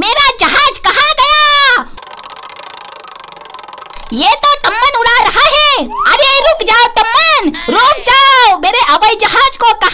मेरा जहाज कहाँ गया ये तो